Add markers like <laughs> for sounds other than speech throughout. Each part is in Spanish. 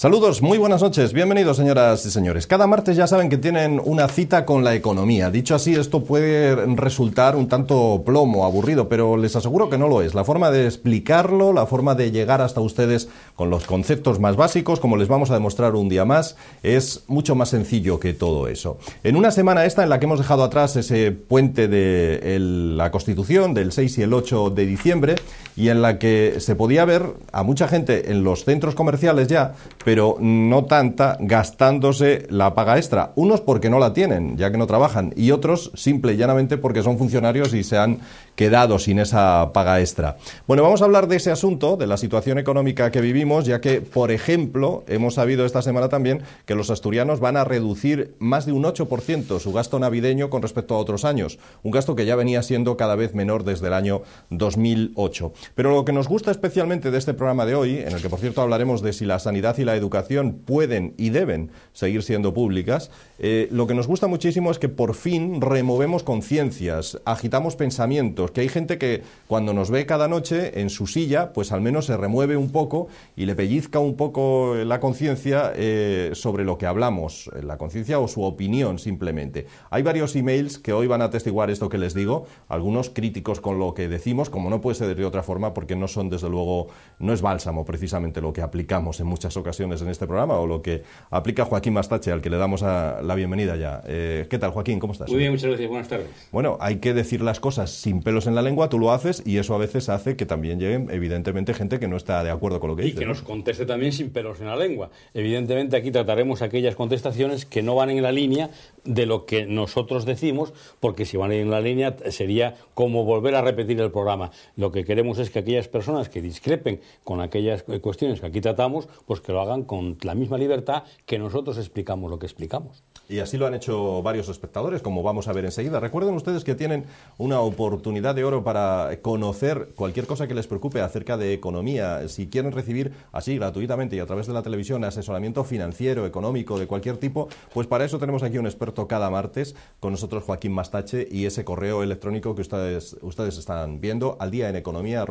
Saludos, muy buenas noches, bienvenidos señoras y señores. Cada martes ya saben que tienen una cita con la economía. Dicho así, esto puede resultar un tanto plomo, aburrido, pero les aseguro que no lo es. La forma de explicarlo, la forma de llegar hasta ustedes con los conceptos más básicos, como les vamos a demostrar un día más, es mucho más sencillo que todo eso. En una semana esta en la que hemos dejado atrás ese puente de la Constitución del 6 y el 8 de diciembre y en la que se podía ver a mucha gente en los centros comerciales ya, pero no tanta gastándose la paga extra. Unos porque no la tienen, ya que no trabajan, y otros simple y llanamente porque son funcionarios y se han quedado sin esa paga extra. Bueno, vamos a hablar de ese asunto, de la situación económica que vivimos, ya que, por ejemplo, hemos sabido esta semana también que los asturianos van a reducir más de un 8% su gasto navideño con respecto a otros años, un gasto que ya venía siendo cada vez menor desde el año 2008. Pero lo que nos gusta especialmente de este programa de hoy, en el que por cierto hablaremos de si la sanidad y la educación pueden y deben seguir siendo públicas, eh, lo que nos gusta muchísimo es que por fin removemos conciencias, agitamos pensamientos, que hay gente que cuando nos ve cada noche en su silla, pues al menos se remueve un poco y le pellizca un poco eh, la conciencia eh, sobre lo que hablamos, eh, la conciencia o su opinión simplemente. Hay varios emails que hoy van a testiguar esto que les digo, algunos críticos con lo que decimos, como no puede ser de otra forma, porque no son desde luego, no es bálsamo precisamente lo que aplicamos en muchas ocasiones en este programa o lo que aplica Joaquín Mastache, al que le damos la bienvenida ya. ¿Qué tal, Joaquín? ¿Cómo estás? Muy bien, muchas gracias. Buenas tardes. Bueno, hay que decir las cosas sin pelo en la lengua, tú lo haces y eso a veces hace que también lleguen, evidentemente, gente que no está de acuerdo con lo que dice. Y que nos conteste también sin pelos en la lengua. Evidentemente, aquí trataremos aquellas contestaciones que no van en la línea de lo que nosotros decimos, porque si van en la línea eh, sería como volver a repetir el programa. Lo que queremos es que aquellas personas que discrepen con aquellas eh, cuestiones que aquí tratamos, pues que lo hagan con la misma libertad que nosotros explicamos lo que explicamos. Y así lo han hecho varios espectadores, como vamos a ver enseguida. Recuerden ustedes que tienen una oportunidad de oro para conocer cualquier cosa que les preocupe acerca de economía. Si quieren recibir así gratuitamente y a través de la televisión asesoramiento financiero, económico, de cualquier tipo, pues para eso tenemos aquí un experto cada martes con nosotros Joaquín Mastache y ese correo electrónico que ustedes, ustedes están viendo al día en economía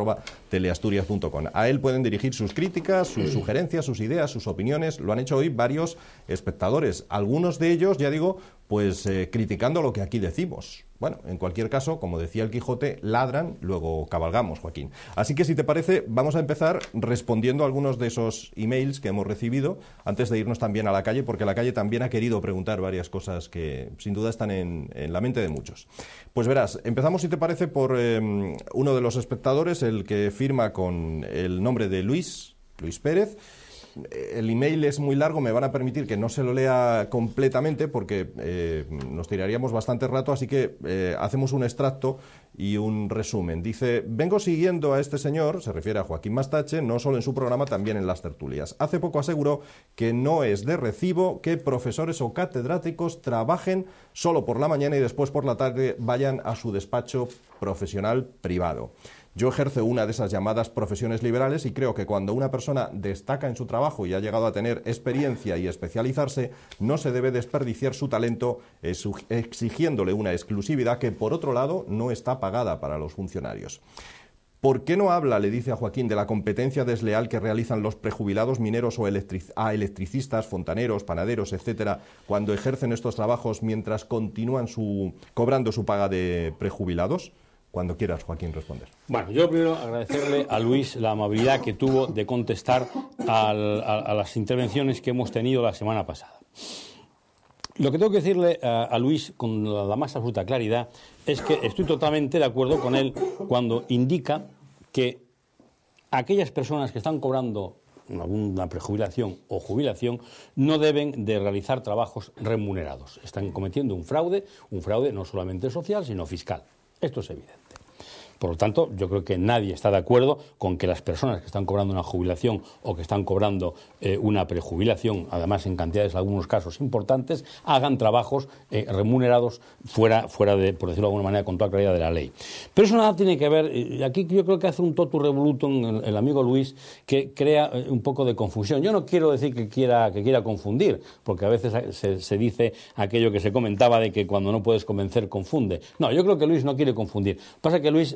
teleasturias.com. A él pueden dirigir sus críticas, sus sugerencias, sus ideas, sus opiniones. Lo han hecho hoy varios espectadores. Algunos de ellos ya digo, pues eh, criticando lo que aquí decimos. Bueno, en cualquier caso, como decía el Quijote, ladran, luego cabalgamos, Joaquín. Así que si te parece, vamos a empezar respondiendo algunos de esos emails que hemos recibido antes de irnos también a la calle, porque la calle también ha querido preguntar varias cosas que sin duda están en, la mente de muchos. Pues verás, empezamos, si te parece, por em, uno de los espectadores, el que firma con el nombre de Luis, Luis Pérez eh, el email es muy largo, me van a permitir que no se lo lea completamente porque eh, nos tiraríamos bastante rato, así que eh, hacemos un extracto y un resumen. Dice, vengo siguiendo a este señor, se refiere a Joaquín Mastache, no solo en su programa, también en las tertulias. Hace poco aseguró que no es de recibo que profesores o catedráticos trabajen solo por la mañana y después por la tarde vayan a su despacho profesional privado. Yo ejerzo una de esas llamadas profesiones liberales y creo que cuando una persona destaca en su trabajo y ha llegado a tener experiencia y especializarse, no se debe desperdiciar su talento exigiéndole una exclusividad que, por otro lado, no está pagada para los funcionarios. ¿Por qué no habla, le dice a Joaquín, de la competencia desleal que realizan los prejubilados mineros o electricistas, fontaneros, panaderos, etcétera, cuando ejercen estos trabajos mientras continúan su, cobrando su paga de prejubilados? Cuando quieras, Joaquín, responder. Bueno, yo primero agradecerle a Luis la amabilidad que tuvo de contestar a, las intervenciones que hemos tenido la semana pasada. Lo que tengo que decirle a, Luis con la, la más absoluta claridad es que estoy totalmente de acuerdo con él cuando indica que aquellas personas que están cobrando alguna prejubilación o jubilación, no deben de realizar trabajos remunerados. Están cometiendo un fraude, un fraude no solamente social, sino fiscal. Esto es evidente. Por lo tanto, yo creo que nadie está de acuerdo con que las personas que están cobrando una jubilación o que están cobrando eh, una prejubilación, además en cantidades, en algunos casos importantes, hagan trabajos eh, remunerados fuera, fuera de, por decirlo de alguna manera, con toda claridad de la ley. Pero eso nada tiene que ver, eh, aquí yo creo que hace un totu revolutum el, amigo Luis, que crea un poco de confusión. Yo no quiero decir que quiera, que quiera confundir, porque a veces se, se dice aquello que se comentaba de que cuando no puedes convencer, confunde. No, yo creo que Luis no quiere confundir. Pasa que Luis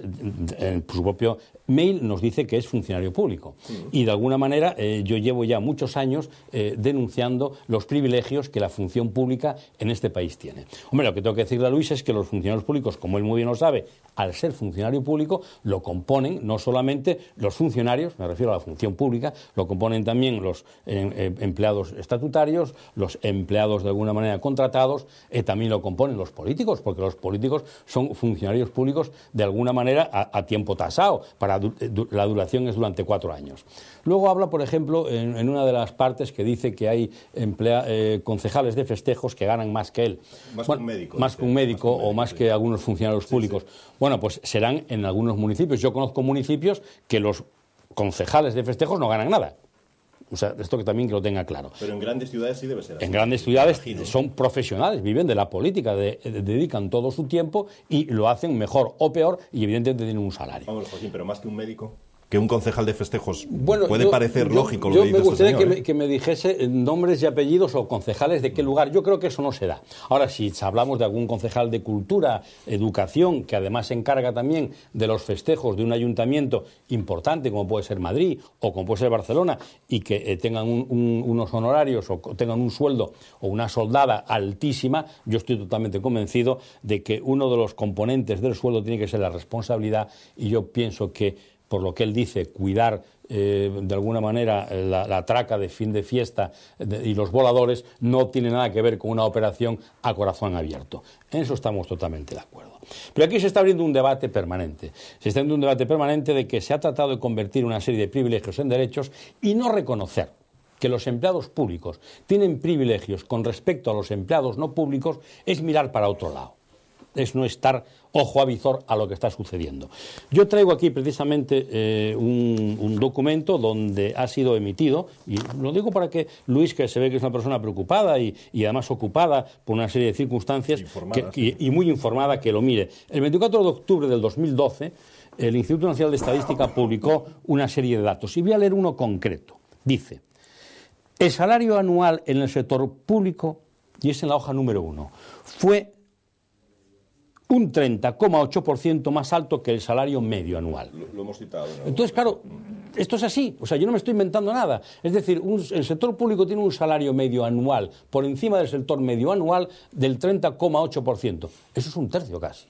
en su propio mail nos dice que es funcionario público. Y de alguna manera eh, yo llevo ya muchos años eh, denunciando los privilegios que la función pública en este país tiene. Hombre, lo que tengo que decirle a Luis es que los funcionarios públicos, como él muy bien lo sabe, al ser funcionario público, lo componen no solamente los funcionarios, me refiero a la función pública, lo componen también los eh, empleados estatutarios, los empleados de alguna manera contratados, también lo componen los políticos, porque los políticos son funcionarios públicos de alguna manera a, tiempo tasado. Para eh, la duración es durante cuatro años. Luego habla, por ejemplo, en, una de las partes que dice que hay eh, concejales de festejos que ganan más que él. Más que un médico. o más que algunos funcionarios públicos. Bueno, pues serán en algunos municipios. Yo conozco municipios que los concejales de festejos no ganan nada. O sea, esto que también que lo tenga claro. Pero en grandes ciudades sí debe ser así. En grandes ciudades son profesionales, viven de la política, eh, dedican todo su tiempo y lo hacen mejor o peor y evidentemente tienen un salario. Vamos, pero más que un médico que un concejal de festejos puede parecer lógico lo que me este gustaría que, me, ¿eh? que, me, dijese nombres y apellidos o concejales de qué lugar. Yo creo que eso no se da. Ahora, si hablamos de algún concejal de cultura, educación, que además se encarga también de los festejos de un ayuntamiento importante como puede ser Madrid o como puede ser Barcelona y que eh, tengan unos honorarios o tengan un sueldo o una soldada altísima, yo estoy totalmente convencido de que uno de los componentes del sueldo tiene que ser la responsabilidad y yo pienso que por lo que él dice, cuidar eh, de alguna manera la, traca de fin de fiesta y los voladores, no tiene nada que ver con una operación a corazón abierto. En eso estamos totalmente de acuerdo. Pero aquí se está abriendo un debate permanente. Se está abriendo un debate permanente de que se ha tratado de convertir una serie de privilegios en derechos y no reconocer que los empleados públicos tienen privilegios con respecto a los empleados no públicos es mirar para otro lado es no estar ojo a visor a lo que está sucediendo. Yo traigo aquí precisamente eh, un, documento donde ha sido emitido, y lo digo para que Luis, que se ve que es una persona preocupada y, además ocupada por una serie de circunstancias y, y muy informada, que lo mire. El 24 de octubre del 2012, el Instituto Nacional de Estadística publicó una serie de datos, y voy a leer uno concreto. Dice, el salario anual en el sector público, y es en la hoja número uno, fue un 30,8% más alto que el salario medio anual. Lo, hemos citado. Entonces, claro, esto es así. O sea, yo no me estoy inventando nada. Es decir, el sector público tiene un salario medio anual por encima del sector medio anual del 30,8%. Eso es un tercio casi.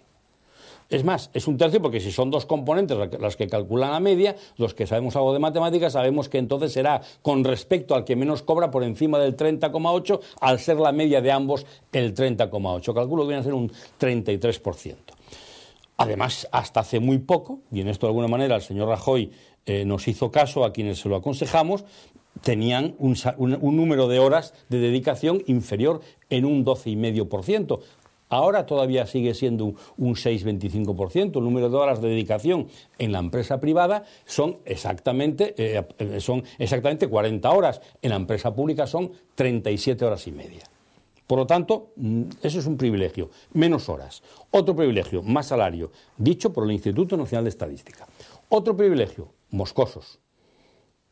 Es más, es un tercio porque si son dos componentes las que calculan la media, los que sabemos algo de matemáticas sabemos que entonces será con respecto al que menos cobra por encima del 30,8 al ser la media de ambos el 30,8. Calculo que viene a ser un 33%. Además, hasta hace muy poco, y en esto de alguna manera el señor Rajoy eh, nos hizo caso a quienes se lo aconsejamos, tenían un, un número de horas de dedicación inferior en un 12,5%. Ahora todavía sigue siendo un, 6,25%. El número de horas de dedicación en la empresa privada son exactamente, eh, son exactamente 40 horas. En la empresa pública son 37 horas y media. Por lo tanto, mm, eso es un privilegio. Menos horas. Otro privilegio, más salario, dicho por el Instituto Nacional de Estadística. Otro privilegio, moscosos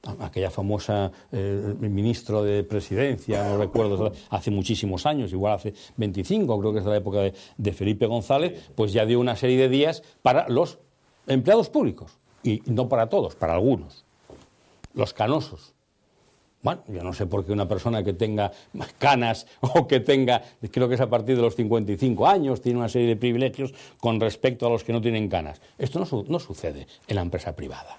aquella famosa ministra eh, ministro de presidencia, no recuerdo, hace muchísimos años, igual hace 25, creo que es la época de, Felipe González, pues ya dio una serie de días para los empleados públicos, y no para todos, para algunos, los canosos. Bueno, yo no sé por qué una persona que tenga canas <laughs> o que tenga, creo que es a partir de los 55 años, tiene una serie de privilegios con respecto a los que no tienen canas. Esto no sucede en la empresa privada.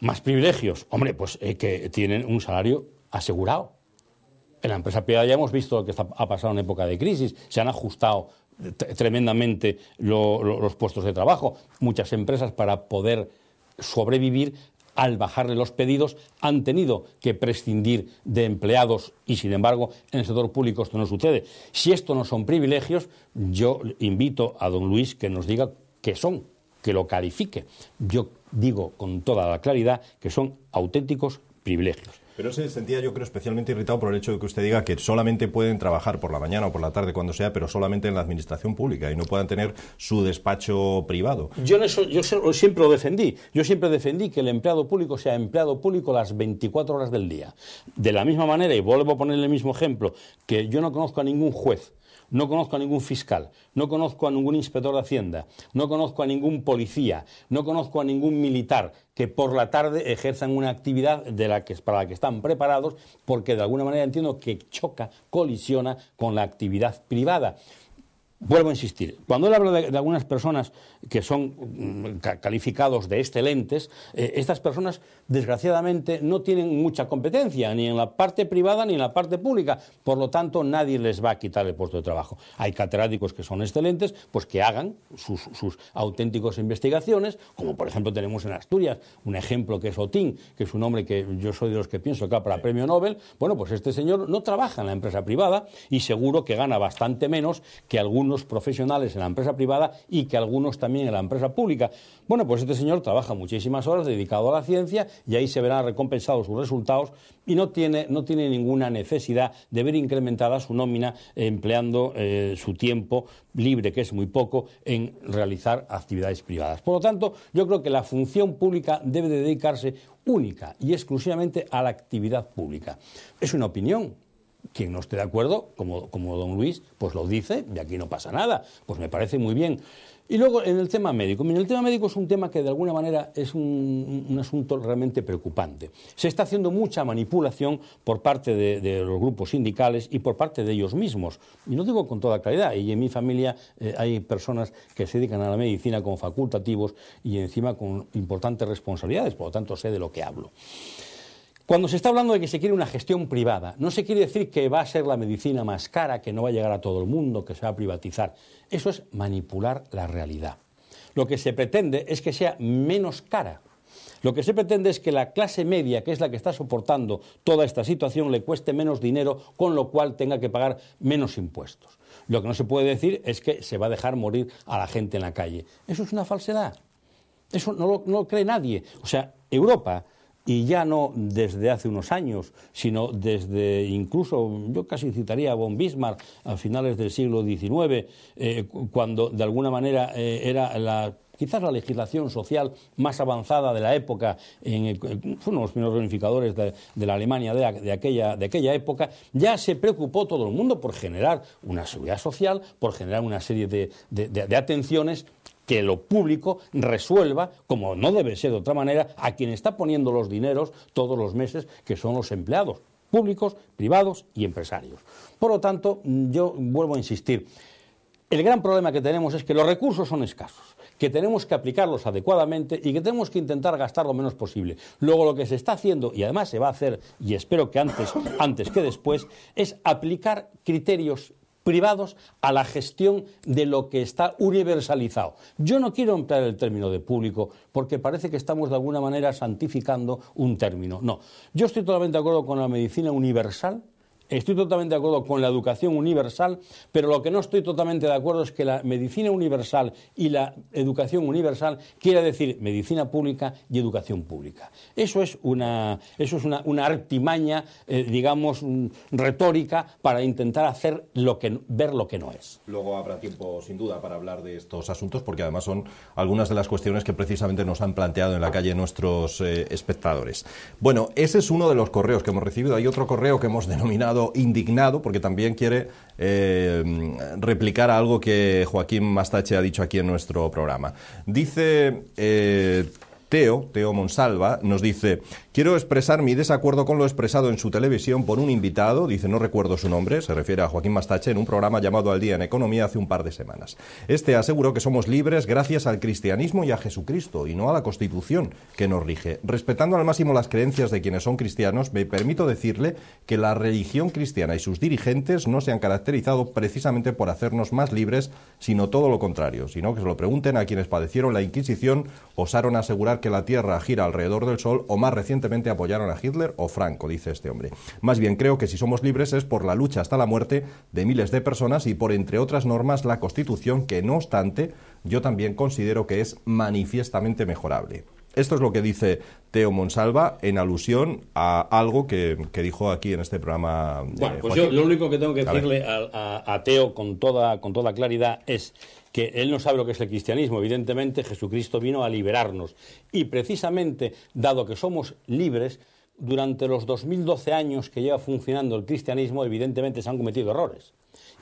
Más privilegios, hombre, pues eh, que tienen un salario asegurado. En la empresa privada ya hemos visto que ha pasado una época de crisis, se han ajustado tremendamente los puestos de trabajo. Muchas empresas para poder sobrevivir al bajarle los pedidos han tenido que prescindir de empleados y sin embargo en el sector público esto no sucede. Si esto no son privilegios, yo invito a don Luis que nos diga qué son, que lo califique. Yo digo con toda la claridad que son auténticos privilegios. Pero se sentía yo creo especialmente irritado por el hecho de que usted diga que solamente pueden trabajar por la mañana o por la tarde cuando sea, pero solamente en la administración pública y no puedan tener su despacho privado. Yo, siempre lo defendí. Yo siempre defendí que el empleado público sea empleado público las 24 horas del día. De la misma manera, y vuelvo a poner el mismo ejemplo, que yo no conozco a ningún juez no conozco a ningún fiscal, no conozco a ningún inspector de Hacienda, no conozco a ningún policía, no conozco a ningún militar que por la tarde ejerzan una actividad para la que están preparados, porque de alguna manera entiendo que choca, colisiona con la actividad privada. Vuelvo a insistir, cuando él habla de, algunas personas que son mm, calificados de excelentes, eh, estas personas desgraciadamente no tienen mucha competencia, ni en la parte privada ni en la parte pública, por lo tanto nadie les va a quitar el puesto de trabajo. Hay catedráticos que son excelentes, pues que hagan sus, sus auténticas investigaciones, como por ejemplo tenemos en Asturias un ejemplo que es Otín, que es un hombre que yo soy de los que pienso que va para premio Nobel, bueno, pues este señor no trabaja en la empresa privada y seguro que gana bastante menos que algunos algunos profesionales en la empresa privada y que algunos también en la empresa pública. Bueno, pues este señor trabaja muchísimas horas dedicado a la ciencia y ahí se verán recompensados sus resultados y no tiene, no tiene ninguna necesidad de ver incrementada su nómina empleando eh, su tiempo libre, que es muy poco, en realizar actividades privadas. Por lo tanto, yo creo que la función pública debe dedicarse única y exclusivamente a la actividad pública. Es una opinión, quien no esté de acuerdo, como, don Luis, pues lo dice de aquí no pasa nada. Pues me parece muy bien. Y luego en el tema médico. Mira, el tema médico es un tema que de alguna manera es un, asunto realmente preocupante. Se está haciendo mucha manipulación por parte de, los grupos sindicales y por parte de ellos mismos. Y no digo con toda claridad. Y en mi familia eh, hay personas que se dedican a la medicina con facultativos y encima con importantes responsabilidades. Por lo tanto, sé de lo que hablo. Cuando se está hablando de que se quiere una gestión privada, no se quiere decir que va a ser la medicina más cara, que no va a llegar a todo el mundo, que se va a privatizar. Eso es manipular la realidad. Lo que se pretende es que sea menos cara. Lo que se pretende es que la clase media, que es la que está soportando toda esta situación, le cueste menos dinero, con lo cual tenga que pagar menos impuestos. Lo que no se puede decir es que se va a dejar morir a la gente en la calle. Eso es una falsedad. Eso no lo, cree nadie. O sea, Europa y ya no desde hace unos años, sino desde incluso, yo casi citaría a von Bismarck a finales del siglo XIX, eh, cuando de alguna manera eh, era quizás la legislación social más avanzada de la época, uno de los primeros reunificadores de, la Alemania de, aquella, época, ya se preocupó todo el mundo por generar una seguridad social, por generar una serie de atenciones que lo público resuelva, como no debe ser de otra manera, a quien está poniendo los dineros todos los meses, que son los empleados públicos, privados y empresarios. Por lo tanto, yo vuelvo a insistir, el gran problema que tenemos es que los recursos son escasos, que tenemos que aplicarlos adecuadamente y que tenemos que intentar gastar lo menos posible. Luego lo que se está haciendo, y además se va a hacer, y espero que antes, antes que después, es aplicar criterios privados a la gestión de lo que está universalizado. Yo no quiero emplear el término de público porque parece que estamos de alguna manera santificando un término. No, yo estoy totalmente de acuerdo con la medicina universal Estoy totalmente de acuerdo con la educación universal, pero lo que no estoy totalmente de acuerdo es que la medicina universal y la educación universal quiere decir medicina pública y educación pública. Eso es una, eso es una, artimaña, eh, digamos, mm, retórica para intentar hacer lo que, ver lo que no es. Luego habrá tiempo, sin duda, para hablar de estos asuntos, porque además son algunas de las cuestiones que precisamente nos han planteado en la calle nuestros eh, espectadores. Bueno, ese es uno de los correos que hemos recibido. Hay otro correo que hemos denominado indignado, porque también quiere eh, replicar algo que Joaquín Mastache ha dicho aquí en nuestro programa. Dice eh, Teo, Teo Monsalva, nos dice, quiero expresar mi desacuerdo con lo expresado en su televisión por un invitado, dice, no recuerdo su nombre, se refiere a Joaquín Mastache, en un programa llamado Al Día en Economía hace un par de semanas. Este aseguró que somos libres gracias al cristianismo y a Jesucristo, y no a la Constitución que nos rige. Respetando al máximo las creencias de quienes son cristianos, me permito decirle que la religión cristiana y sus dirigentes no se han caracterizado precisamente por hacernos más libres, sino todo lo contrario, sino que se lo pregunten a quienes padecieron la Inquisición, osaron asegurar que la Tierra gira alrededor del Sol o más recientemente apoyaron a Hitler o Franco, dice este hombre. Más bien creo que si somos libres es por la lucha hasta la muerte de miles de personas y por, entre otras normas, la Constitución que, no obstante, yo también considero que es manifiestamente mejorable. Esto es lo que dice Teo Monsalva en alusión a algo que, dijo aquí en este programa. Bueno, pues yo lo único que tengo que decirle a, Teo con toda, con toda claridad es que él no sabe lo que es el cristianismo. Evidentemente, Jesucristo vino a liberarnos. Y precisamente, dado que somos libres, durante los 2012 años que lleva funcionando el cristianismo, evidentemente se han cometido errores.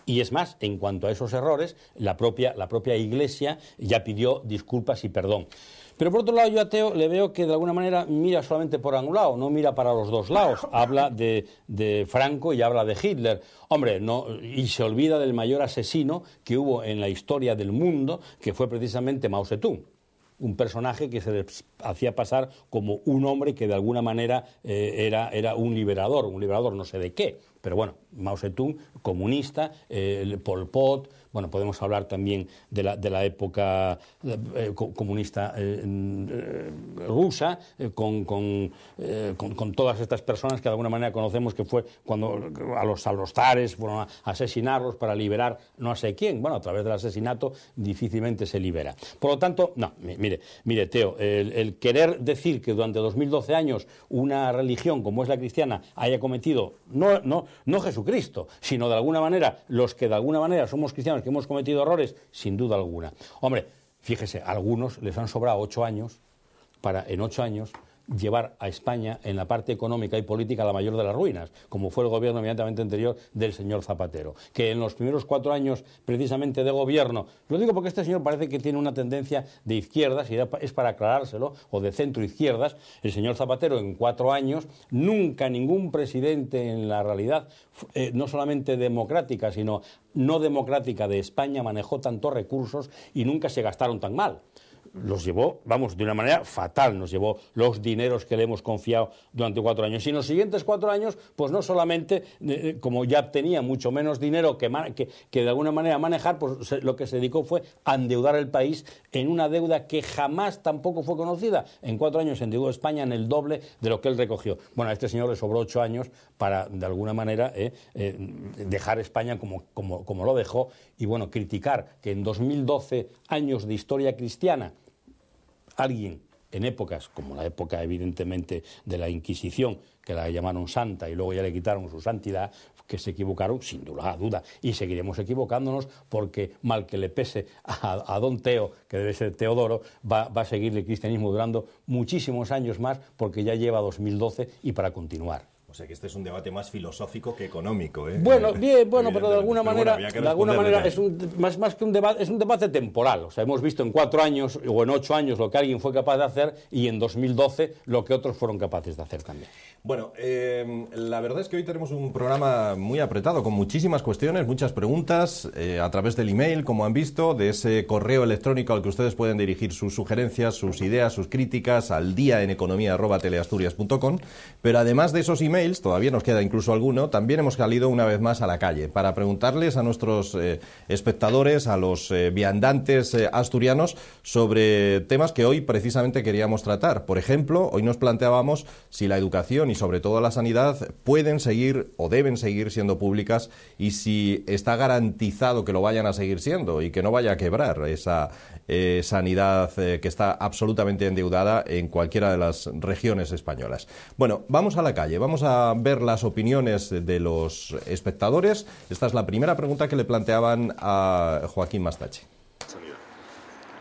Y es más, en cuanto a esos errores, la propia, la propia Iglesia ya pidió disculpas y perdón. Pero por otro lado, yo a Teo le veo que de alguna manera mira solamente por un lado, no mira para los dos lados. <laughs> Habla de, Franco y habla de Hitler. Hombre, no, y se olvida del mayor asesino que hubo en la historia del mundo, que fue precisamente Mao Zedong un personaje que se le hacía pasar como un hombre que de alguna manera eh, era, era un liberador, un liberador no sé de qué, pero bueno, Mao Zedong, comunista, eh, el Pol Pot, bueno, podemos hablar también de la, época comunista rusa, con, todas estas personas que de alguna manera conocemos que fue cuando a los, salostares fueron a asesinarlos para liberar no sé quién. Bueno, a través del asesinato difícilmente se libera. Por lo tanto, no, mire, mire Teo, el, el querer decir que durante 2012 años una religión como es la cristiana haya cometido, no, no, no Jesucristo, sino de alguna manera los que de alguna manera somos cristianos que hemos cometido errores? Sin duda alguna. Hombre, fíjese, a algunos les han sobrado ocho años para en ocho años llevar a España en la parte económica y política a la mayor de las ruinas, como fue el gobierno inmediatamente anterior del señor Zapatero, que en los primeros cuatro años precisamente de gobierno, lo digo porque este señor parece que tiene una tendencia de izquierdas, y es para aclarárselo, o de centro izquierdas, el señor Zapatero en cuatro años, nunca ningún presidente en la realidad, eh, no solamente democrática, sino no democrática de España manejó tantos recursos y nunca se gastaron tan mal los llevó, vamos, de una manera fatal, nos llevó los dineros que le hemos confiado durante cuatro años. Y en los siguientes cuatro años, pues no solamente, eh, eh, como ya tenía mucho menos dinero que, de alguna manera manejar, pues lo que se dedicó fue a endeudar el país en una deuda que jamás tampoco fue conocida. En cuatro años se endeudó España en el doble de lo que él recogió. Bueno, a este señor le sobró ocho años para, de alguna manera, eh, dejar España como lo dejó y, bueno, criticar que en 2012 años de historia cristiana, alguien en épocas como la época evidentemente de la Inquisición, que la llamaron santa y luego ya le quitaron su santidad, que se equivocaron sin duda, y seguiremos equivocándonos porque mal que le pese a, don Teo, que debe ser Teodoro, va, va a seguir el cristianismo durando muchísimos años más porque ya lleva 2012 y para continuar sea que este es un debate más filosófico que económico. ¿eh? Bueno, <laughs> bien, bueno, pero de alguna manera, de alguna manera es un, más, más que un debate, es un debate temporal. O sea, hemos visto en cuatro años o en ocho años lo que alguien fue capaz de hacer y en 2012 lo que otros fueron capaces de hacer también. Bueno, eh, la verdad es que hoy tenemos un programa muy apretado, con muchísimas cuestiones, muchas preguntas eh, a través del email, como han visto, de ese correo electrónico al que ustedes pueden dirigir sus sugerencias, sus ideas, sus críticas al día en economía.teleasturias.com. Pero además de esos emails, todavía nos queda incluso alguno, también hemos salido una vez más a la calle para preguntarles a nuestros eh, espectadores, a los eh, viandantes eh, asturianos, sobre temas que hoy precisamente queríamos tratar. Por ejemplo, hoy nos planteábamos si la educación y sobre todo la sanidad pueden seguir o deben seguir siendo públicas y si está garantizado que lo vayan a seguir siendo y que no vaya a quebrar esa sanidad que está absolutamente endeudada en cualquiera de las regiones españolas. Bueno, vamos a la calle, vamos a ver las opiniones de los espectadores. Esta es la primera pregunta que le planteaban a Joaquín Mastache.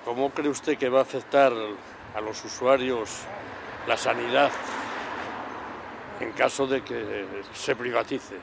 ¿Cómo cree usted que va a afectar a los usuarios la sanidad en caso de que se privatice?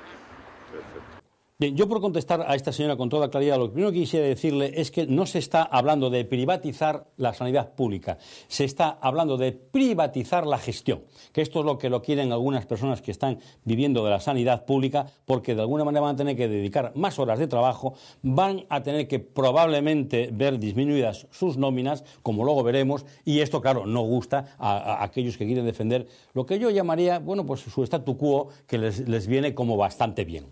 Bien, yo por contestar a esta señora con toda claridad, lo primero que quisiera decirle es que no se está hablando de privatizar la sanidad pública, se está hablando de privatizar la gestión, que esto es lo que lo quieren algunas personas que están viviendo de la sanidad pública, porque de alguna manera van a tener que dedicar más horas de trabajo, van a tener que probablemente ver disminuidas sus nóminas, como luego veremos, y esto, claro, no gusta a, aquellos que quieren defender lo que yo llamaría, bueno, pues su statu quo, que les viene como bastante bien.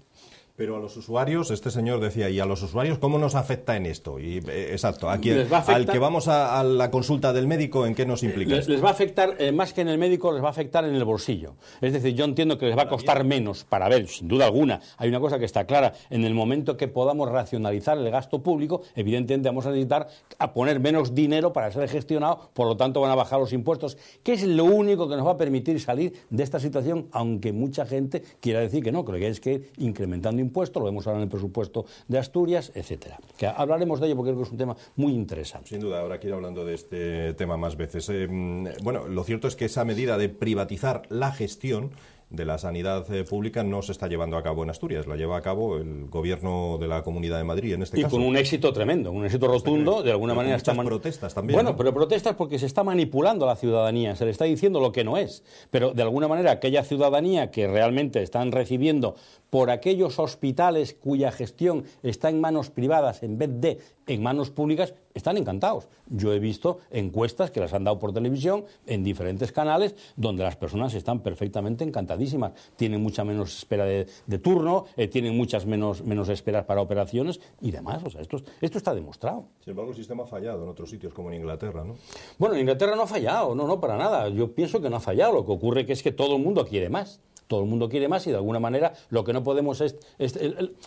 Pero a los usuarios, este señor decía, ¿y a los usuarios cómo nos afecta en esto? Y, eh, exacto, aquí al que vamos a, la consulta del médico, ¿en qué nos eh, implica? Les, va a afectar, eh, más que en el médico, les va a afectar en el bolsillo. Es decir, yo entiendo que les va a costar menos para ver, sin duda alguna. Hay una cosa que está clara, en el momento que podamos racionalizar el gasto público, evidentemente vamos a necesitar a poner menos dinero para ser gestionado, por lo tanto van a bajar los impuestos, que es lo único que nos va a permitir salir de esta situación, aunque mucha gente quiera decir que no, creo que es que incrementando impuestos lo vemos ahora en el presupuesto de Asturias, etcétera. Que hablaremos de ello porque creo que es un tema muy interesante. Sin duda, ahora quiero hablando de este tema más veces. Eh, mm, bueno, lo cierto es que esa medida de privatizar la gestión de la sanidad eh, pública no se está llevando a cabo en Asturias, la lleva a cabo el gobierno de la Comunidad de Madrid en este caso. Y con un éxito tremendo, un éxito rotundo, de alguna manera están protestas también. Bueno, pero protestas porque se está manipulando a la ciudadanía, se le está diciendo lo que no es, pero de alguna manera aquella ciudadanía que realmente están recibiendo por aquellos hospitales cuya gestión está en manos privadas en vez de en manos públicas, están encantados. Yo he visto encuestas que las han dado por televisión en diferentes canales donde las personas están perfectamente encantadísimas. Tienen mucha menos espera de, turno, eh, tienen muchas menos, menos esperas para operaciones y demás. O sea, esto, está demostrado. Sin embargo, el sistema ha fallado en otros sitios como en Inglaterra, ¿no? Bueno, en Inglaterra no ha fallado, no, no, para nada. Yo pienso que no ha fallado. Lo que ocurre que es que todo el mundo quiere más todo el mundo quiere más y de alguna manera lo que no podemos es...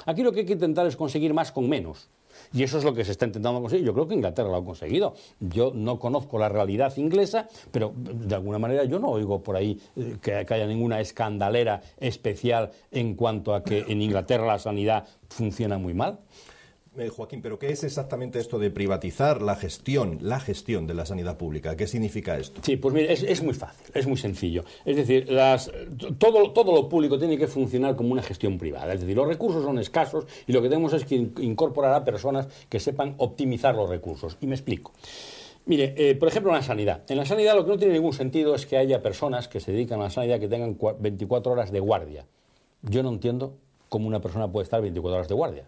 aquí lo que hay que intentar es conseguir más con menos. Y eso es lo que se está intentando conseguir. Yo creo que Inglaterra lo ha conseguido. Yo no conozco la realidad inglesa, pero de alguna manera yo no oigo por ahí eh, que, haya ninguna escandalera especial en cuanto a que en Inglaterra la sanidad funciona muy mal. Eh, Joaquín, pero ¿qué es exactamente esto de privatizar la gestión, la gestión de la sanidad pública? ¿Qué significa esto? Sí, pues mire, es, muy fácil, es muy sencillo. Es decir, todo, todo lo público tiene que funcionar como una gestión privada. Es decir, los recursos son escasos y lo que tenemos es que incorporar a personas que sepan optimizar los recursos. Y me explico. Mire, eh, por ejemplo, en la sanidad. En la sanidad lo que no tiene ningún sentido es que haya personas que se dedican a la sanidad que tengan 24 horas de guardia. Yo no entiendo cómo una persona puede estar 24 horas de guardia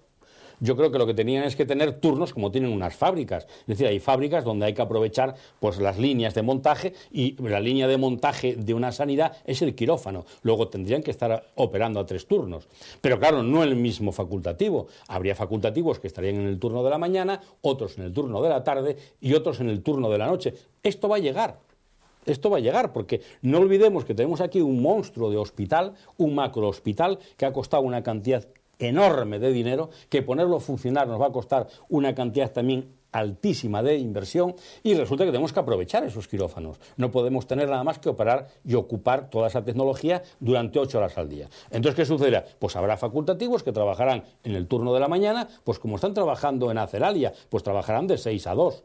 yo creo que lo que tenían es que tener turnos como tienen unas fábricas. Es decir, hay fábricas donde hay que aprovechar pues, las líneas de montaje y la línea de montaje de una sanidad es el quirófano. Luego tendrían que estar operando a tres turnos. Pero claro, no el mismo facultativo. Habría facultativos que estarían en el turno de la mañana, otros en el turno de la tarde y otros en el turno de la noche. Esto va a llegar. Esto va a llegar, porque no olvidemos que tenemos aquí un monstruo de hospital, un macro hospital, que ha costado una cantidad enorme de dinero, que ponerlo a funcionar nos va a costar una cantidad también altísima de inversión y resulta que tenemos que aprovechar esos quirófanos. No podemos tener nada más que operar y ocupar toda esa tecnología durante ocho horas al día. Entonces, ¿qué sucede? Pues habrá facultativos que trabajarán en el turno de la mañana, pues como están trabajando en Acelalia, pues trabajarán de seis a dos.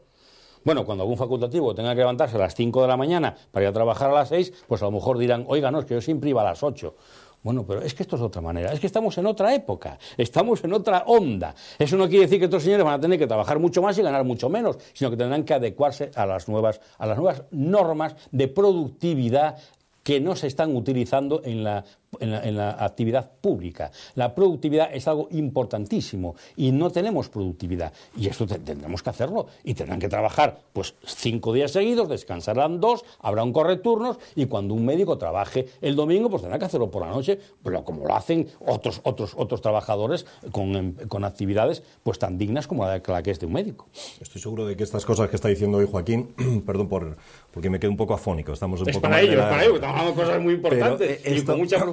Bueno, cuando algún facultativo tenga que levantarse a las cinco de la mañana para ir a trabajar a las seis, pues a lo mejor dirán, oiga, es que yo siempre iba a las ocho. Bueno, pero es que esto es otra manera, es que estamos en otra época, estamos en otra onda. Eso no quiere decir que estos señores van a tener que trabajar mucho más y ganar mucho menos, sino que tendrán que adecuarse a las nuevas, a las nuevas normas de productividad que no se están utilizando en la en la, actividad pública. La productividad es algo importantísimo y no tenemos productividad. Y esto tendremos que hacerlo y tendrán que trabajar pues cinco días seguidos, descansarán dos, habrá un correturnos y cuando un médico trabaje el domingo pues tendrá que hacerlo por la noche, pero como lo hacen otros, otros, otros trabajadores con, em, actividades pues tan dignas como la, que es de un médico. Estoy seguro de que estas cosas que está diciendo hoy Joaquín, <clears throat> perdón por porque me quedo un poco afónico, estamos un es poco para ello, es para ello, estamos hablando de cosas muy importantes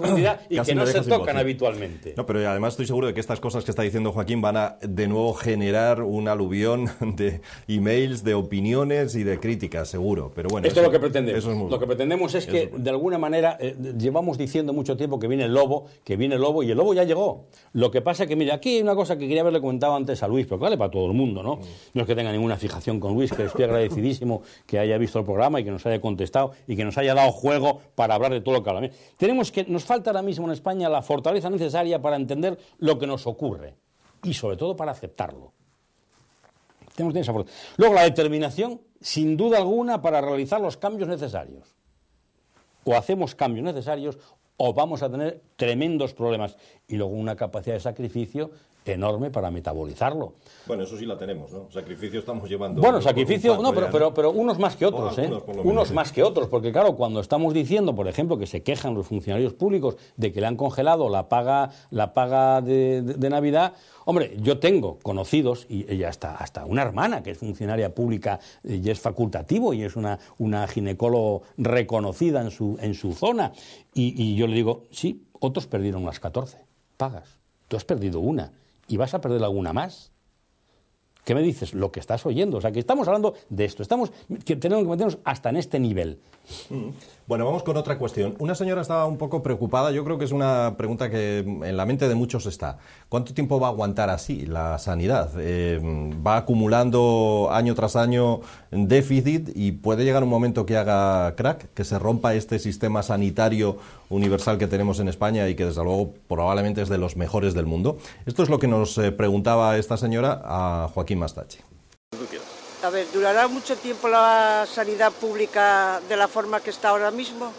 <laughs> y que no se tocan habitualmente. No, pero además estoy seguro de que estas cosas que está diciendo Joaquín van a de nuevo generar un aluvión <laughs> de emails, de opiniones y de críticas, seguro. Pero bueno, esto es lo que pretendemos. Lo que pretendemos es que de alguna manera eh, llevamos diciendo mucho tiempo que viene el lobo, que viene el lobo y el lobo ya llegó. Lo que pasa es que mira, aquí hay una cosa que quería haberle comentado antes a Luis, pero vale para todo el mundo, ¿no? Mm. No es que tenga ninguna fijación con Luis, que estoy agradecidísimo que haya visto el programa y que nos haya contestado y que nos haya dado juego para hablar de todo lo que hablamos. Tenemos que nos falta ahora mismo en España la fortaleza necesaria para entender lo que nos ocurre y sobre todo para aceptarlo. Tenemos Luego la determinación, sin duda alguna, para realizar los cambios necesarios. O hacemos cambios necesarios o vamos a tener tremendos problemas. Y luego una capacidad de sacrificio enorme para metabolizarlo. Bueno, eso sí la tenemos, ¿no? Sacrificio estamos llevando. Bueno, sacrificio, no, pero, pero, pero, unos más que otros, ¿eh? Unos, más que otros, porque claro, cuando estamos diciendo, por ejemplo, que se quejan los funcionarios públicos de que le han congelado la paga, la paga de, Navidad, hombre, yo tengo conocidos, y ella hasta, hasta una hermana que es funcionaria pública eh, y es facultativo y es una, una ginecólogo reconocida en su, en su zona, y, y yo le digo, sí, otros perdieron las 14 pagas, tú has perdido una y vas a perder alguna más. ¿Qué me dices? Lo que estás oyendo. O sea, que estamos hablando de esto. Estamos, que tenemos que meternos hasta en este nivel. Bueno, vamos con otra cuestión. Una señora estaba un poco preocupada, yo creo que es una pregunta que en la mente de muchos está. ¿Cuánto tiempo va a aguantar así la sanidad? Eh, va acumulando año tras año déficit y puede llegar un momento que haga crack, que se rompa este sistema sanitario universal que tenemos en España y que desde luego probablemente es de los mejores del mundo. Esto es lo que nos eh, preguntaba esta señora a Joaquín Mastache. A ver, ¿durará mucho tiempo la sanidad pública de la forma que está ahora mismo?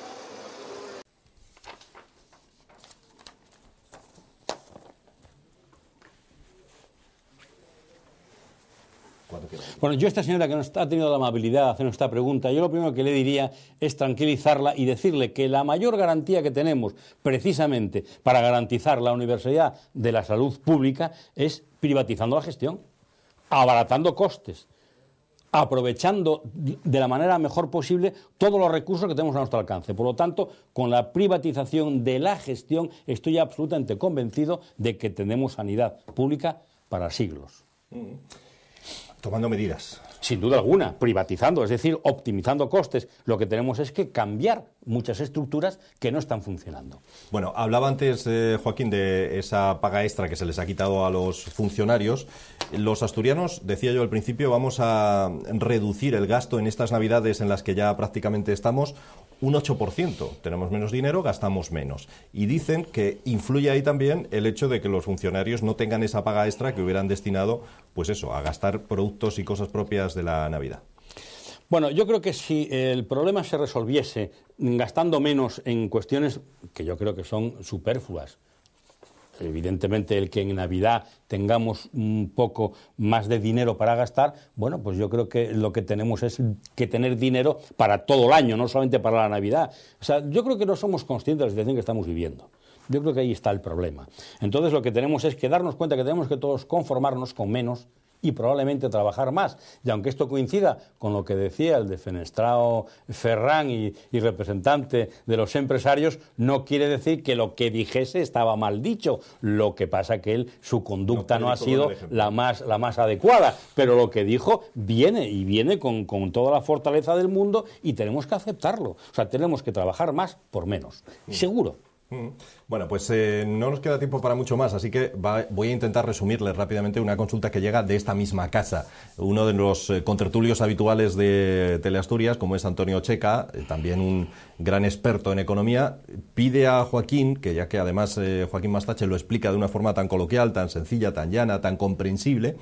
Bueno, yo esta señora que nos ha tenido la amabilidad de hacer esta pregunta, yo lo primero que le diría es tranquilizarla y decirle que la mayor garantía que tenemos precisamente para garantizar la universidad de la salud pública es privatizando la gestión, abaratando costes aprovechando de la manera mejor posible todos los recursos que tenemos a nuestro alcance. Por lo tanto, con la privatización de la gestión, estoy absolutamente convencido de que tenemos sanidad pública para siglos. Mm. Tomando medidas. Sin duda alguna, privatizando, es decir, optimizando costes. Lo que tenemos es que cambiar muchas estructuras que no están funcionando. Bueno, hablaba antes, eh, Joaquín, de esa paga extra que se les ha quitado a los funcionarios. Los asturianos, decía yo al principio, vamos a reducir el gasto en estas navidades en las que ya prácticamente estamos un 8%. Tenemos menos dinero, gastamos menos. Y dicen que influye ahí también el hecho de que los funcionarios no tengan esa paga extra que hubieran destinado, pues eso, a gastar productos y cosas propias de la Navidad. Bueno, yo creo que si el problema se resolviese gastando menos en cuestiones que yo creo que son superfluas, evidentemente el que en Navidad tengamos un poco más de dinero para gastar, bueno, pues yo creo que lo que tenemos es que tener dinero para todo el año, no solamente para la Navidad. O sea, yo creo que no somos conscientes de la situación que estamos viviendo. Yo creo que ahí está el problema. Entonces lo que tenemos es que darnos cuenta que tenemos que todos conformarnos con menos y probablemente trabajar más. Y aunque esto coincida con lo que decía el defenestrado Ferrán y, representante de los empresarios, no quiere decir que lo que dijese estaba mal dicho. Lo que pasa que él, su conducta no, ha sido la más, la más adecuada, pero lo que dijo viene y viene con, toda la fortaleza del mundo y tenemos que aceptarlo. O sea, tenemos que trabajar más por menos. Mm. Seguro. Mm. Bueno, pues eh, no nos queda tiempo para mucho más, así que voy a intentar resumirles rápidamente una consulta que llega de esta misma casa. Uno de los contretulios eh, contertulios habituales de Teleasturias, como es Antonio Checa, eh, también un gran experto en economía, pide a Joaquín, que ya que además Joaquín Mastache lo explica de una forma tan coloquial, tan sencilla, tan llana, tan comprensible,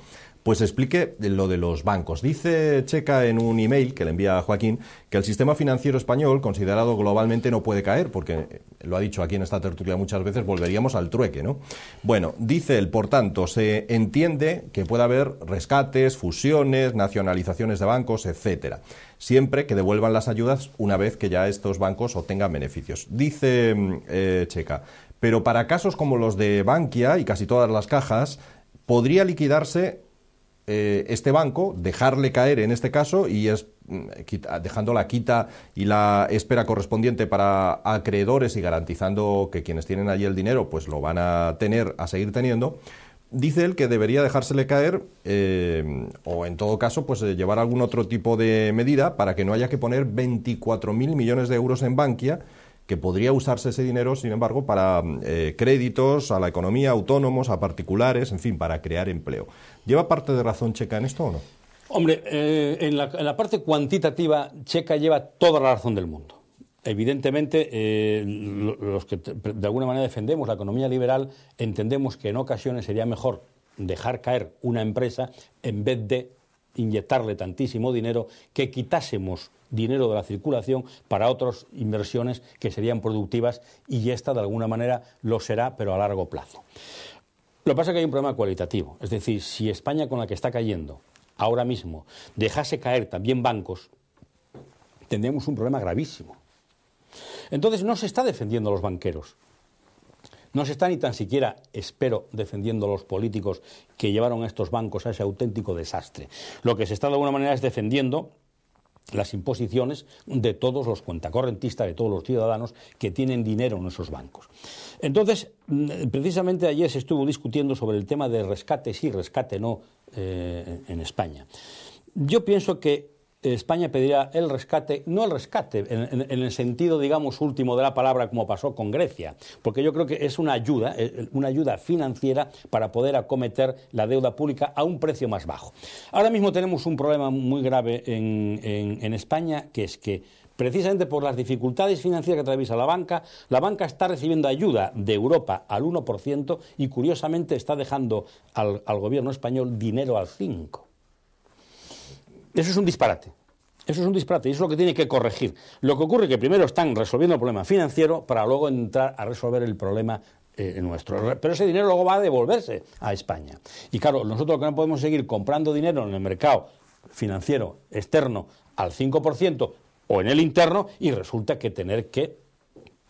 pues explique lo de los bancos. Dice Checa en un email que le envía a Joaquín que el sistema financiero español, considerado globalmente, no puede caer, porque eh, lo ha dicho aquí en esta tertulia muchas veces, volveríamos al trueque, ¿no? Bueno, dice él, por tanto, se entiende que puede haber rescates, fusiones, nacionalizaciones de bancos, etcétera, siempre que devuelvan las ayudas una vez que ya estos bancos obtengan beneficios. Dice eh, Checa, pero para casos como los de Bankia y casi todas las cajas, podría liquidarse eh, este banco, dejarle caer en este caso y es, mm, dejando la quita y la espera correspondiente para acreedores y garantizando que quienes tienen allí el dinero pues lo van a tener, a seguir teniendo. Dice él que debería dejársele caer eh, o en todo caso pues eh, llevar algún otro tipo de medida para que no haya que poner 24.000 millones de euros en Bankia que podría usarse ese dinero, sin embargo, para mm, créditos a la economía, autónomos, a particulares, en fin, para crear empleo. ¿Lleva parte de razón Checa en esto o no? Hombre, eh, en, la, parte cuantitativa, Checa lleva toda la razón del mundo. Evidentemente, eh, los que de alguna manera defendemos la economía liberal entendemos que en ocasiones sería mejor dejar caer una empresa en vez de inyectarle tantísimo dinero que quitásemos dinero de la circulación para otras inversiones que serían productivas y esta de alguna manera lo será, pero a largo plazo. Lo que pasa es que hay un problema cualitativo. Es decir, si España con la que está cayendo ahora mismo dejase caer también bancos, tendríamos un problema gravísimo. Entonces no se está defendiendo a los banqueros. No se está ni tan siquiera, espero, defendiendo a los políticos que llevaron a estos bancos a ese auténtico desastre. Lo que se está de alguna manera es defendiendo las imposiciones de todos los cuentacorrentistas, de todos los ciudadanos que tienen dinero en esos bancos. Entonces, mm, precisamente ayer se estuvo discutiendo sobre el tema de rescate sí, rescate no eh, en España. Yo pienso que eh, España pedirá el rescate, no el rescate, en, el sentido, digamos, último de la palabra, como pasó con Grecia, porque yo creo que es una ayuda, eh, eh, una ayuda financiera para poder acometer la deuda pública a un precio más bajo. Ahora mismo tenemos un problema muy grave en, España, que es que precisamente por las dificultades financieras que atraviesa la banca, la banca está recibiendo ayuda de Europa al 1% y curiosamente está dejando al, al gobierno español dinero al 5%. Eso es un disparate. Eso es un disparate y eso es lo que tiene que corregir. Lo que ocurre es que primero están resolviendo el problema financiero para luego entrar a resolver el problema eh, nuestro. Pero ese dinero luego va a devolverse a España. Y claro, nosotros que no podemos seguir comprando dinero en el mercado financiero externo al 5% o en el interno y resulta que tener que,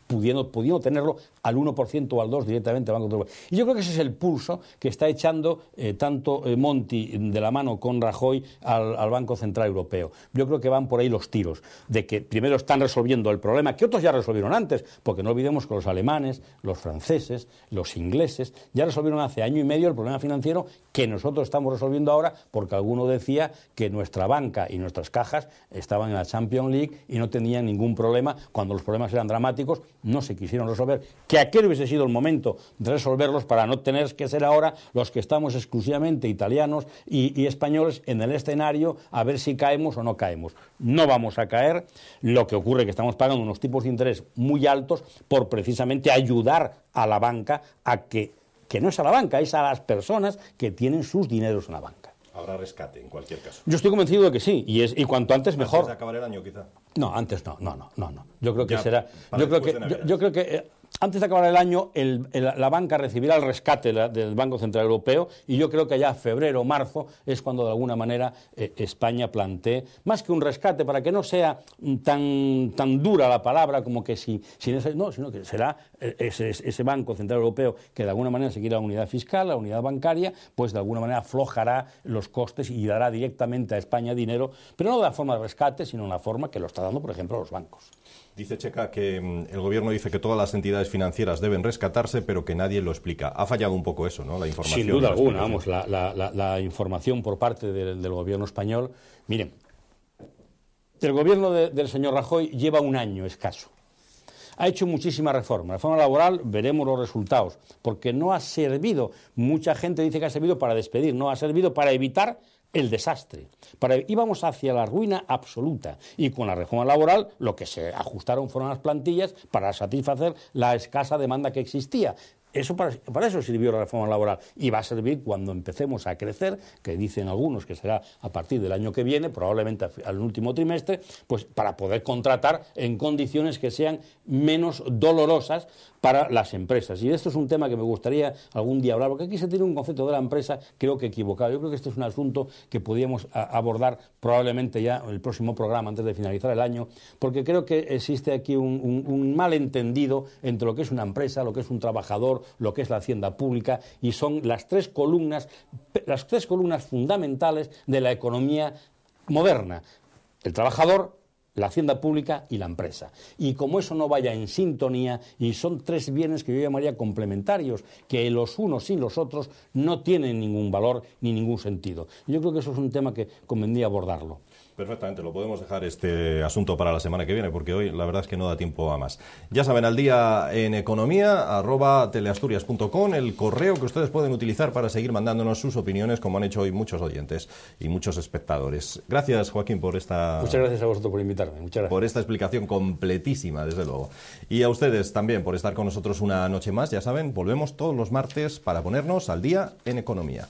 pudiendo, pudiendo tenerlo, al 1% o al 2% directamente al Banco Central Europeo. Y yo creo que ese es el pulso que está echando eh, tanto eh, Monti de la mano con Rajoy al, al, Banco Central Europeo. Yo creo que van por ahí los tiros, de que primero están resolviendo el problema que otros ya resolvieron antes, porque no olvidemos que los alemanes, los franceses, los ingleses ya resolvieron hace año y medio el problema financiero que nosotros estamos resolviendo ahora, porque alguno decía que nuestra banca y nuestras cajas estaban en la Champions League y no tenían ningún problema cuando los problemas eran dramáticos, no se quisieron resolver que aquel hubiese sido el momento de resolverlos para no tener que ser ahora los que estamos exclusivamente italianos y, españoles en el escenario a ver si caemos o no caemos. No vamos a caer, lo que ocurre es que estamos pagando unos tipos de interés muy altos por precisamente ayudar a la banca a que, que no es a la banca, es a las personas que tienen sus dineros en la banca habrá rescate en cualquier caso. Yo estoy convencido de que sí, y es y cuanto antes mejor. de acabar el año quizá. No, antes no, no, no, no, no. Yo creo que será yo creo que yo, creo que antes de acabar el año, la banca recibirá el rescate del Banco Central Europeo y yo creo que allá febrero o marzo es cuando de alguna manera eh, España plantee, más que un rescate, para que no sea tan, dura la palabra como que si, no, sino que será eh, ese, Banco Central Europeo que de alguna manera seguirá la unidad fiscal, la unidad bancaria, pues de alguna manera aflojará los costes y dará directamente a España dinero, pero no de la forma de rescate, sino en la forma que lo está dando, por ejemplo, a los bancos. Dice Checa que mm, el gobierno dice que todas las entidades financieras deben rescatarse, pero que nadie lo explica. Ha fallado un poco eso, ¿no? La información. Sin duda alguna, vamos, la, información por parte del, gobierno español. Miren, el gobierno del señor Rajoy lleva un año escaso. Ha hecho reforma. reformas. Reforma laboral, veremos los resultados, porque no ha servido. Mucha gente dice que ha servido para despedir, no ha servido para evitar el desastre. íbamos hacia la ruina absoluta y con la reforma laboral lo que se ajustaron fueron las plantillas para satisfacer la escasa demanda que existía. Eso para, para, eso sirvió la reforma laboral y va a servir cuando empecemos a crecer, que dicen algunos que será a partir del año que viene, probablemente al último trimestre, pues para poder contratar en condiciones que sean menos dolorosas para las empresas. Y esto es un tema que me gustaría algún día hablar, porque aquí se tiene un concepto de la empresa creo que equivocado. Yo creo que este es un asunto que podríamos abordar probablemente ya en el próximo programa, antes de finalizar el año, porque creo que existe aquí un, malentendido entre lo que es una empresa, lo que es un trabajador, lo que es la hacienda pública, y son las tres columnas, las tres columnas fundamentales de la economía moderna. El trabajador, la hacienda pública y la empresa. Y como eso no vaya en sintonía, y son tres bienes que yo llamaría complementarios, que los unos y los otros no tienen ningún valor ni ningún sentido. Yo creo que eso es un tema que convendría abordarlo. Perfectamente, lo podemos dejar este asunto para la semana que viene, porque hoy la verdad es que no da tiempo a más. Ya saben, al día en economía, arroba teleasturias.com, el correo que ustedes pueden utilizar para seguir mandándonos sus opiniones, como han hecho hoy muchos oyentes y muchos espectadores. Gracias, Joaquín, por esta. Muchas gracias a vosotros por invitarme. Muchas Por esta explicación completísima, desde luego. Y a ustedes también por estar con nosotros una noche más. Ya saben, volvemos todos los martes para ponernos al día en economía.